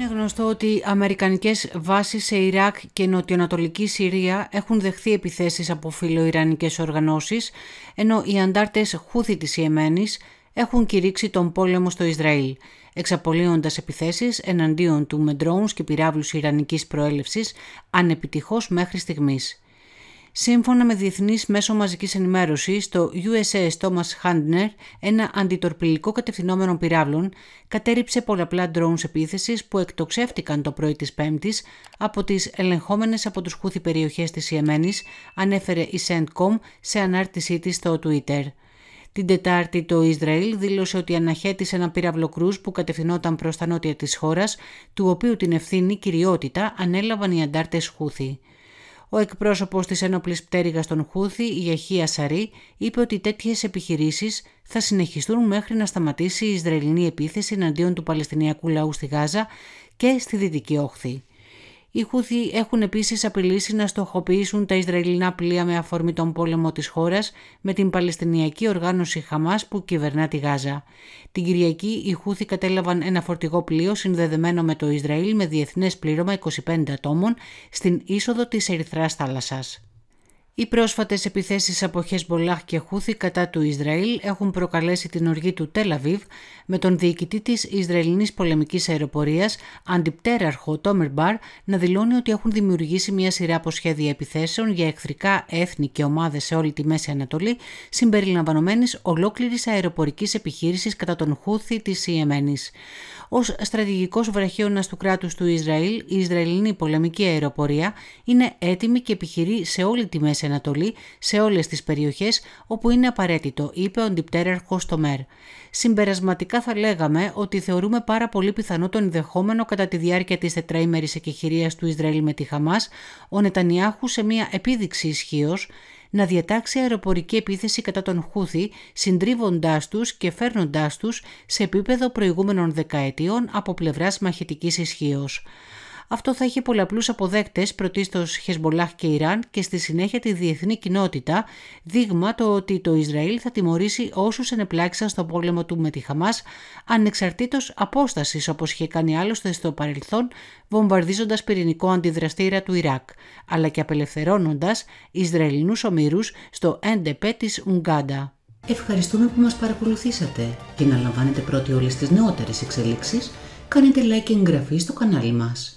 Είναι γνωστό ότι οι αμερικανικές βάσεις σε Ιράκ και νοτιοανατολική Συρία έχουν δεχθεί επιθέσεις από φιλοϊρανικές οργανώσεις, ενώ οι αντάρτες Χούθη της Ιεμένης έχουν κηρύξει τον πόλεμο στο Ισραήλ, εξαπολύοντας επιθέσεις εναντίον του με και πυράβλους ιρανικής προέλευσης ανεπιτυχώς μέχρι στιγμής σύμφωνα με διεθνείς μέσο μαζικής ενημέρωσης, το USS Thomas Handner, ένα αντιτορπιλικό κατευθυνόμενο πυράβλων, κατέριψε πολλαπλά drones επίθεσης που εκτοξεύτηκαν το πρωί της Πέμπτης από τις ελεγχόμενες από τους Χούθη περιοχές της Ιεμένης, ανέφερε η Sendcom σε ανάρτησή της στο Twitter. Την Τετάρτη το Ισραήλ δήλωσε ότι αναχέτησε ένα πύραυλο κρούς που κατευθυνόταν προς τα νότια της χώρας, του οποίου την ευθύνη κυριότητα ανέλαβαν οι αντάρτες Χούθη. Ο εκπρόσωπος της ένοπλης πτέρυγας των Χούθη, η Αχία Σαρή, είπε ότι τέτοιες επιχειρήσεις θα συνεχιστούν μέχρι να σταματήσει η Ισραηλινή επίθεση εναντίον του Παλαιστινιακού λαού στη Γάζα και στη Δυτική Όχθη. Οι Χούθοι έχουν επίσης απειλήσει να στοχοποιήσουν τα Ισραηλινά πλοία με αφορμή τον πόλεμο της χώρας με την Παλαιστινιακή οργάνωση Χαμάς που κυβερνά τη Γάζα. Την Κυριακή οι Χούθοι κατέλαβαν ένα φορτηγό πλοίο συνδεδεμένο με το Ισραήλ με διεθνές πλήρωμα 25 ατόμων στην είσοδο της Ερυθράς θάλασσας. Οι πρόσφατες επιθέσεις από Χεσμολάχ και Χούθη κατά του Ισραήλ έχουν προκαλέσει την οργή του Τελαβίβ με τον διοικητή της Ισραηλινής Πολεμικής Αεροπορίας, αντιπτέραρχο Τόμερ Μπαρ, να δηλώνει ότι έχουν δημιουργήσει μια σειρά από σχέδια επιθέσεων για εχθρικά έθνη και ομάδες σε όλη τη Μέση Ανατολή, συμπεριλαμβανόμένη ολόκληρης αεροπορικής επιχείρησης κατά τον Χούθη της Ιεμένης. Ως στρατηγικός βραχίωνας του κράτους του Ισραήλ, η Ισραηλινή πολεμική αεροπορία είναι έτοιμη και επιχειρεί σε όλη τη Μέση Ανατολή σε όλες τις περιοχές όπου είναι απαραίτητο, είπε ο αντιπτέραρχος στο ΜΕΡ. Συμπερασματικά θα λέγαμε ότι θεωρούμε πάρα πολύ πιθανό τον ενδεχόμενο κατά τη διάρκεια της τετραήμερης εκεχηρίας του Ισραήλ με τη Χαμάς, ο Νετανιάχου σε μια επίδειξη ισχύως να διατάξει αεροπορική επίθεση κατά τον Χούθη, συντρίβοντάς τους και φέρνοντάς τους σε επίπεδο προηγούμενων δεκαετίων από πλευράς μαχητικής ισχύως. Αυτό θα είχε πολλαπλούς αποδέκτες, πρωτίστως Χεσμολάχ και Ιράν και στη συνέχεια τη διεθνή κοινότητα, δείγμα το ότι το Ισραήλ θα τιμωρήσει όσους ενεπλάξαν στον πόλεμο του με τη Χαμάς, ανεξαρτήτως απόστασης όπως είχε κάνει άλλωστε στο παρελθόν, βομβαρδίζοντας πυρηνικό αντιδραστήρα του Ιράκ, αλλά και απελευθερώνοντας Ισραηλινούς ομήρους στο έντεπέ της Ουγγάντα. Ευχαριστούμε που μας παρακολουθήσατε και να λαμβάνετε πρώτοι όλες τις νεότερες εξελίξεις, κάνετε like και εγγραφή στο κανάλι μας.